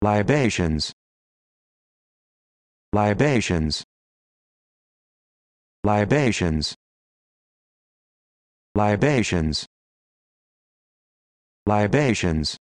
libations libations libations libations libations